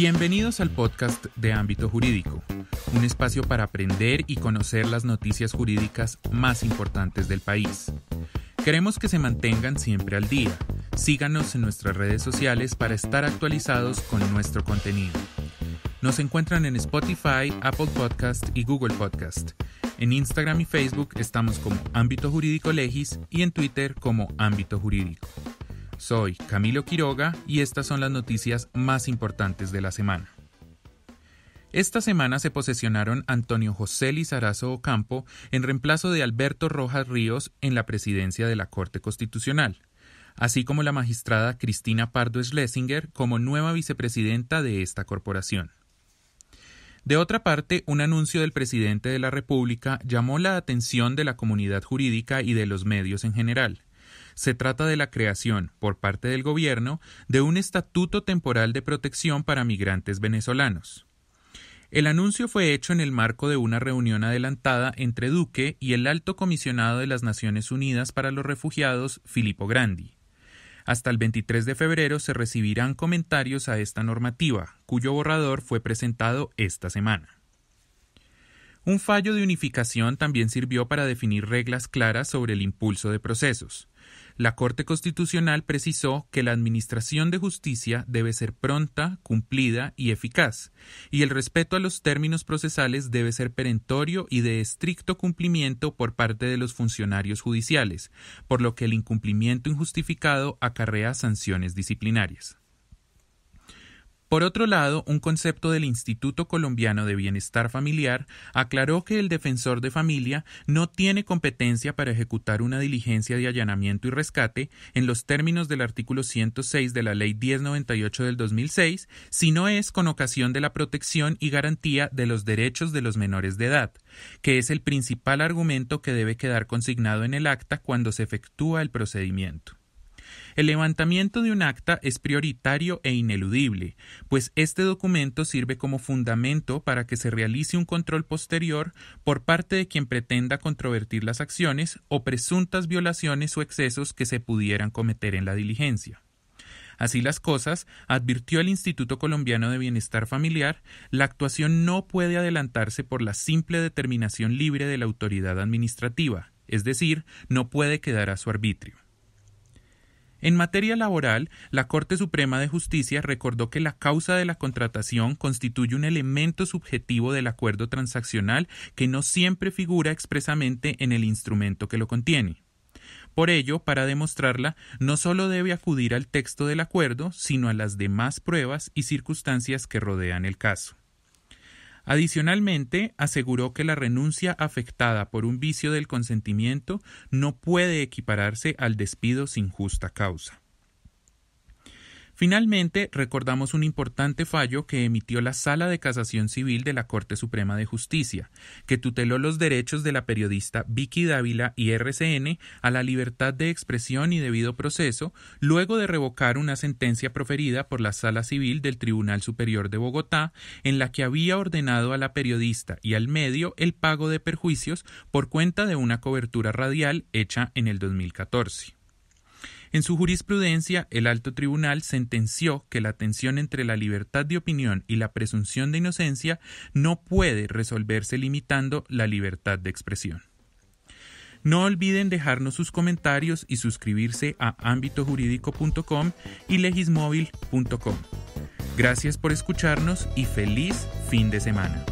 Bienvenidos al podcast de ámbito jurídico, un espacio para aprender y conocer las noticias jurídicas más importantes del país. Queremos que se mantengan siempre al día. Síganos en nuestras redes sociales para estar actualizados con nuestro contenido. Nos encuentran en Spotify, Apple Podcast y Google Podcast. En Instagram y Facebook estamos como Ámbito Jurídico Legis y en Twitter como Ámbito Jurídico. Soy Camilo Quiroga y estas son las noticias más importantes de la semana. Esta semana se posesionaron Antonio José Lizarazo Ocampo en reemplazo de Alberto Rojas Ríos en la presidencia de la Corte Constitucional, así como la magistrada Cristina Pardo Schlesinger como nueva vicepresidenta de esta corporación. De otra parte, un anuncio del presidente de la República llamó la atención de la comunidad jurídica y de los medios en general se trata de la creación, por parte del gobierno, de un Estatuto Temporal de Protección para Migrantes Venezolanos. El anuncio fue hecho en el marco de una reunión adelantada entre Duque y el alto comisionado de las Naciones Unidas para los Refugiados, Filippo Grandi. Hasta el 23 de febrero se recibirán comentarios a esta normativa, cuyo borrador fue presentado esta semana. Un fallo de unificación también sirvió para definir reglas claras sobre el impulso de procesos. La Corte Constitucional precisó que la Administración de Justicia debe ser pronta, cumplida y eficaz, y el respeto a los términos procesales debe ser perentorio y de estricto cumplimiento por parte de los funcionarios judiciales, por lo que el incumplimiento injustificado acarrea sanciones disciplinarias. Por otro lado, un concepto del Instituto Colombiano de Bienestar Familiar aclaró que el defensor de familia no tiene competencia para ejecutar una diligencia de allanamiento y rescate en los términos del artículo 106 de la Ley 1098 del 2006, si no es con ocasión de la protección y garantía de los derechos de los menores de edad, que es el principal argumento que debe quedar consignado en el acta cuando se efectúa el procedimiento. El levantamiento de un acta es prioritario e ineludible, pues este documento sirve como fundamento para que se realice un control posterior por parte de quien pretenda controvertir las acciones o presuntas violaciones o excesos que se pudieran cometer en la diligencia. Así las cosas, advirtió el Instituto Colombiano de Bienestar Familiar, la actuación no puede adelantarse por la simple determinación libre de la autoridad administrativa, es decir, no puede quedar a su arbitrio. En materia laboral, la Corte Suprema de Justicia recordó que la causa de la contratación constituye un elemento subjetivo del acuerdo transaccional que no siempre figura expresamente en el instrumento que lo contiene. Por ello, para demostrarla, no solo debe acudir al texto del acuerdo, sino a las demás pruebas y circunstancias que rodean el caso. Adicionalmente, aseguró que la renuncia afectada por un vicio del consentimiento no puede equipararse al despido sin justa causa. Finalmente, recordamos un importante fallo que emitió la Sala de Casación Civil de la Corte Suprema de Justicia, que tuteló los derechos de la periodista Vicky Dávila y RCN a la libertad de expresión y debido proceso, luego de revocar una sentencia proferida por la Sala Civil del Tribunal Superior de Bogotá, en la que había ordenado a la periodista y al medio el pago de perjuicios por cuenta de una cobertura radial hecha en el 2014. En su jurisprudencia, el alto tribunal sentenció que la tensión entre la libertad de opinión y la presunción de inocencia no puede resolverse limitando la libertad de expresión. No olviden dejarnos sus comentarios y suscribirse a ámbitojurídico.com y legismóvil.com. Gracias por escucharnos y feliz fin de semana.